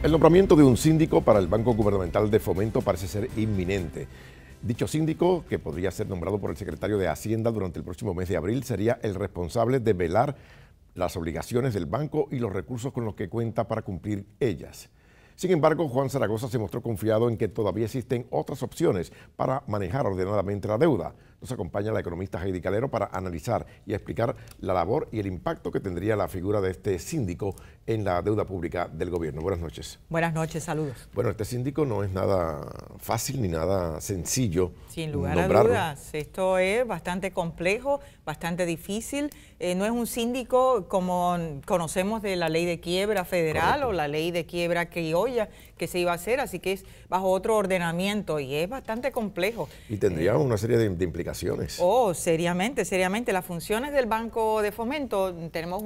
El nombramiento de un síndico para el Banco Gubernamental de Fomento parece ser inminente. Dicho síndico, que podría ser nombrado por el secretario de Hacienda durante el próximo mes de abril, sería el responsable de velar las obligaciones del banco y los recursos con los que cuenta para cumplir ellas. Sin embargo, Juan Zaragoza se mostró confiado en que todavía existen otras opciones para manejar ordenadamente la deuda. Nos acompaña la economista Heidi Calero para analizar y explicar la labor y el impacto que tendría la figura de este síndico en la deuda pública del gobierno. Buenas noches. Buenas noches, saludos. Bueno, este síndico no es nada fácil ni nada sencillo. Sin lugar a dudas, esto es bastante complejo, bastante difícil. Eh, no es un síndico como conocemos de la ley de quiebra federal o la ley de quiebra que hoy que se iba a hacer, así que es bajo otro ordenamiento y es bastante complejo. Y tendría una serie de, implicaciones. Oh, seriamente, seriamente. Las funciones del Banco de Fomento, tenemos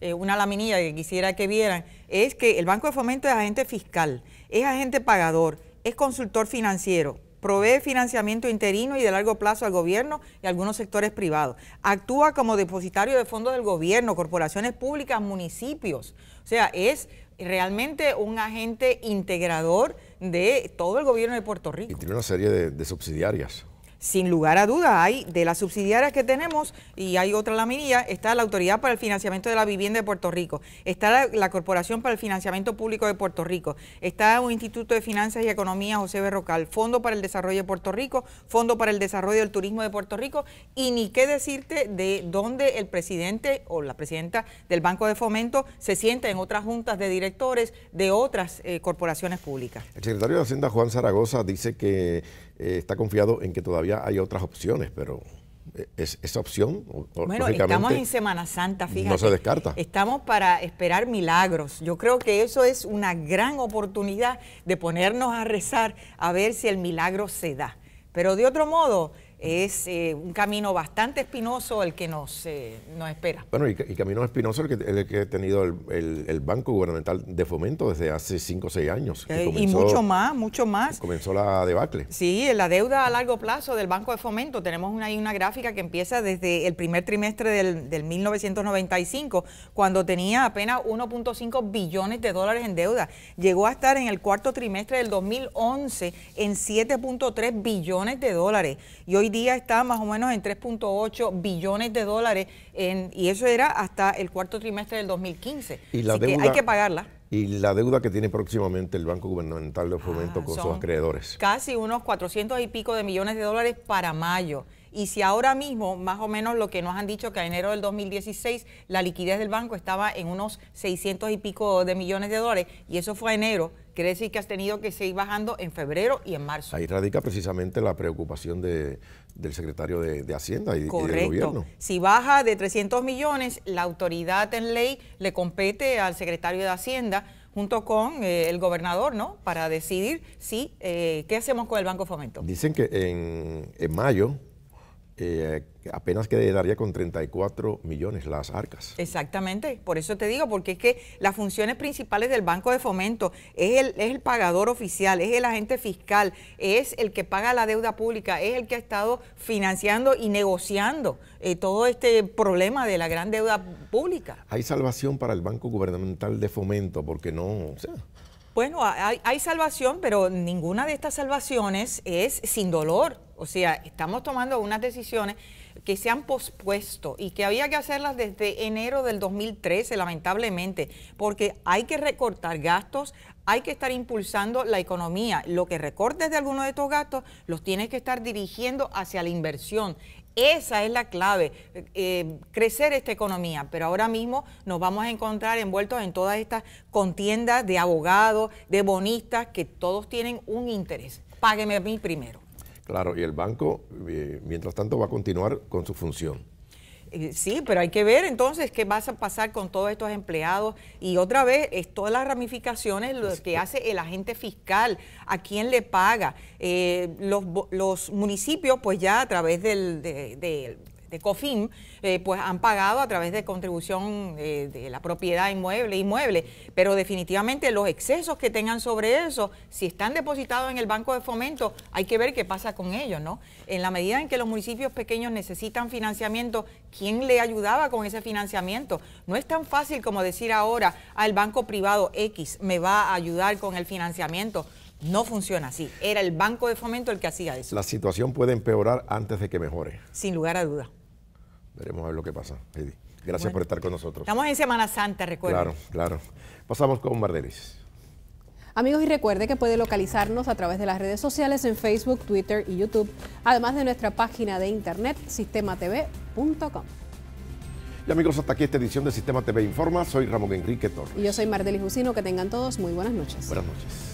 eh, una, laminilla que quisiera que vieran, es que el Banco de Fomento es agente fiscal, es agente pagador, es consultor financiero, provee financiamiento interino y de largo plazo al gobierno y algunos sectores privados. Actúa como depositario de fondos del gobierno, corporaciones públicas, municipios. O sea, es realmente un agente integrador de todo el gobierno de Puerto Rico. Y tiene una serie de, de subsidiarias sin lugar a duda, hay de las subsidiarias que tenemos, y hay otra la mía, está la Autoridad para el Financiamiento de la Vivienda de Puerto Rico, está la, Corporación para el Financiamiento Público de Puerto Rico, está un Instituto de Finanzas y Economía José Berrocal, Fondo para el Desarrollo de Puerto Rico, Fondo para el Desarrollo del Turismo de Puerto Rico, y ni qué decirte de dónde el presidente o la presidenta del Banco de Fomento se sienta en otras juntas de directores de otras eh, corporaciones públicas. El secretario de Hacienda, Juan Zaragoza, dice que eh, está confiado en que todavía hay otras opciones, pero eh, es, esa opción. Bueno, estamos en Semana Santa, fíjate. No se descarta. Estamos para esperar milagros. Yo creo que eso es una gran oportunidad de ponernos a rezar a ver si el milagro se da. Pero de otro modo, es eh, un camino bastante espinoso el que nos, eh, nos espera. Bueno, y, camino espinoso el que, el ha tenido el, Banco Gubernamental de Fomento desde hace 5 o 6 años. y mucho más, mucho más. Comenzó la debacle. Sí, la deuda a largo plazo del Banco de Fomento. Tenemos una, ahí una gráfica que empieza desde el primer trimestre del, del 1995, cuando tenía apenas 1.5 billones de dólares en deuda. Llegó a estar en el cuarto trimestre del 2011 en 7.3 billones de dólares. Y hoy día está más o menos en 3.8 billones de dólares en, y eso era hasta el cuarto trimestre del 2015. Y la deuda, que hay que pagarla. Y la deuda que tiene próximamente el Banco Gubernamental de Fomento ah, con sus acreedores. Casi unos 400 y pico de millones de dólares para mayo y si ahora mismo, más o menos lo que nos han dicho que a enero del 2016 la liquidez del banco estaba en unos 600 y pico de millones de dólares y eso fue a enero, quiere decir que has tenido que seguir bajando en febrero y en marzo. Ahí radica precisamente la preocupación del secretario de, Hacienda y, Correcto. del gobierno. Si baja de 300 millones, la autoridad en ley le compete al secretario de Hacienda junto con eh, el gobernador, ¿no? Para decidir si, eh, qué hacemos con el Banco Fomento. Dicen que en mayo eh, apenas quedaría con 34 millones las arcas. Exactamente, por eso te digo, porque es que las funciones principales del Banco de Fomento es el, es el pagador oficial, es el agente fiscal, es el que paga la deuda pública, es el que ha estado financiando y negociando eh, todo este problema de la gran deuda pública. Hay salvación para el Banco Gubernamental de Fomento, porque no... bueno, hay, salvación, pero ninguna de estas salvaciones es sin dolor. O sea, estamos tomando unas decisiones que se han pospuesto y que había que hacerlas desde enero del 2013, lamentablemente, porque hay que recortar gastos, hay que estar impulsando la economía. Lo que recortes de alguno de estos gastos los tienes que estar dirigiendo hacia la inversión. Esa es la clave, eh, crecer esta economía. Pero ahora mismo nos vamos a encontrar envueltos en todas estas contiendas de abogados, de bonistas, que todos tienen un interés. Págueme a mí primero. Claro, y el banco, eh, mientras tanto, va a continuar con su función. Eh, sí, pero hay que ver entonces qué va a pasar con todos estos empleados y otra vez es todas las ramificaciones lo que hace el agente fiscal, a quién le paga. Eh, los, los, municipios pues ya a través del, de COFIM, eh, pues han pagado a través de contribución eh, de la propiedad inmueble, inmueble, pero definitivamente los excesos que tengan sobre eso, si están depositados en el Banco de Fomento, hay que ver qué pasa con ellos, ¿no? En la medida en que los municipios pequeños necesitan financiamiento, ¿quién le ayudaba con ese financiamiento? No es tan fácil como decir ahora al banco privado X me va a ayudar con el financiamiento. No funciona así. Era el Banco de Fomento el que hacía eso. La situación puede empeorar antes de que mejore. Sin lugar a duda. Veremos a ver lo que pasa, Gracias por estar con nosotros. Estamos en Semana Santa, recuerden. Claro, claro. Pasamos con Mardelis. Amigos, y recuerde que puede localizarnos a través de las redes sociales en Facebook, Twitter y YouTube, además de nuestra página de internet sistematv.com. Y amigos, hasta aquí esta edición de Sistema TV Informa. Soy Ramón Enrique Torres. Y yo soy Mardelis Jusino. Que tengan todos muy buenas noches. Buenas noches.